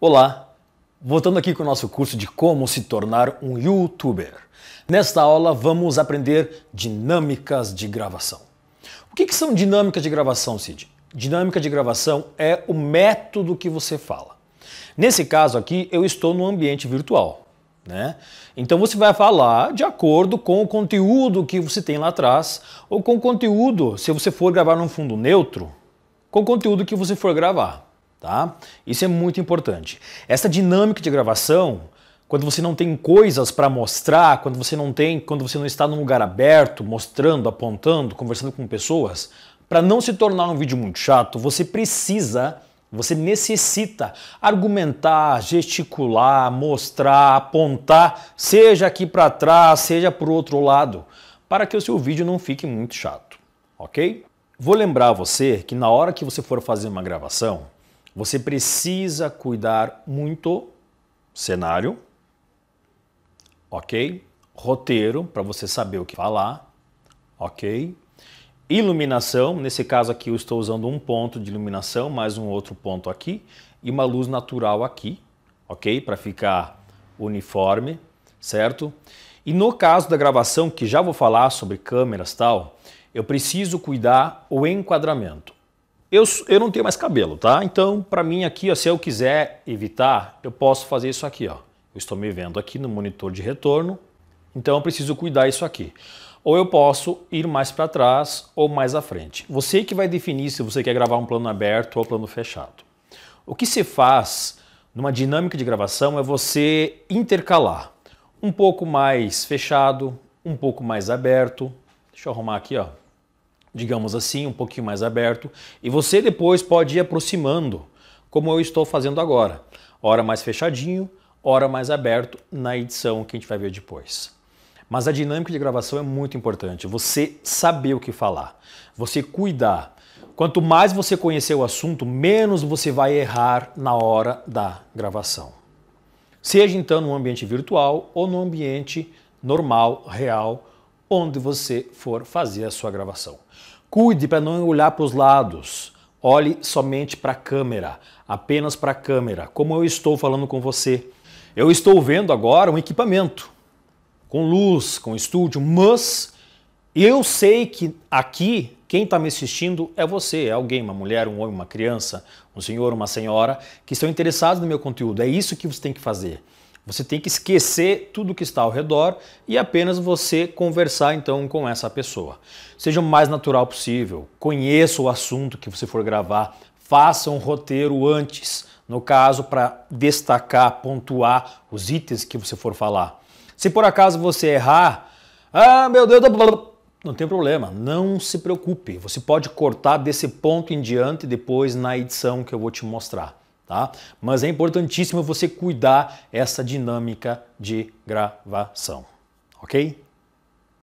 Olá, voltando aqui com o nosso curso de como se tornar um youtuber. Nesta aula vamos aprender dinâmicas de gravação. O que, que, são dinâmicas de gravação, Cid? Dinâmica de gravação é o método que você fala. Nesse caso aqui, eu estou no ambiente virtual. Né? Então você vai falar de acordo com o conteúdo que você tem lá atrás, ou com o conteúdo, se você for gravar num fundo neutro, com o conteúdo que você for gravar. Tá? Isso é muito importante. Essa dinâmica de gravação, quando você não tem coisas para mostrar, quando você não tem, quando você não está num lugar aberto, mostrando, apontando, conversando com pessoas, para não se tornar um vídeo muito chato, você precisa, você necessita argumentar, gesticular, mostrar, apontar, seja aqui para trás, seja para o outro lado, para que o seu vídeo não fique muito chato, ok? Vou lembrar você que na hora que você for fazer uma gravação, você precisa cuidar muito cenário, ok? Roteiro, para você saber o que falar, ok? Iluminação, nesse caso aqui eu estou usando um ponto de iluminação, mais um outro ponto aqui e uma luz natural aqui, ok? Para ficar uniforme, certo? E no caso da gravação, que já vou falar sobre câmeras tal, eu preciso cuidar o enquadramento. Eu, eu não tenho mais cabelo, tá? Então, para mim aqui, ó, se eu quiser evitar, eu posso fazer isso aqui, ó. Eu estou me vendo aqui no monitor de retorno, então eu preciso cuidar isso aqui. Ou eu posso ir mais para trás ou mais à frente. Você que vai definir se você quer gravar um plano aberto ou plano fechado. O que se faz numa dinâmica de gravação é você intercalar um pouco mais fechado, um pouco mais aberto. Deixa eu arrumar aqui, ó, digamos assim, um pouquinho mais aberto, e você depois pode ir aproximando, como eu estou fazendo agora. Hora mais fechadinho, hora mais aberto na edição que a gente vai ver depois. Mas a dinâmica de gravação é muito importante. Você saber o que falar, você cuidar. Quanto mais você conhecer o assunto, menos você vai errar na hora da gravação. Seja então no ambiente virtual ou no ambiente normal, real, onde você for fazer a sua gravação. Cuide para não olhar para os lados. Olhe somente para a câmera, apenas para a câmera, como eu estou falando com você. Eu estou vendo agora um equipamento com luz, com estúdio, mas eu sei que aqui quem está me assistindo é você, é alguém, uma mulher, um homem, uma criança, um senhor, uma senhora, que estão interessados no meu conteúdo. É isso que você tem que fazer. Você tem que esquecer tudo que está ao redor e apenas você conversar então com essa pessoa. Seja o mais natural possível, conheça o assunto que você for gravar, faça um roteiro antes, no caso, para destacar, pontuar os itens que você for falar. Se por acaso você errar, ah, meu Deus, não tem problema, não se preocupe. Você pode cortar desse ponto em diante depois na edição que eu vou te mostrar tá? Mas é importantíssimo você cuidar essa dinâmica de gravação, ok?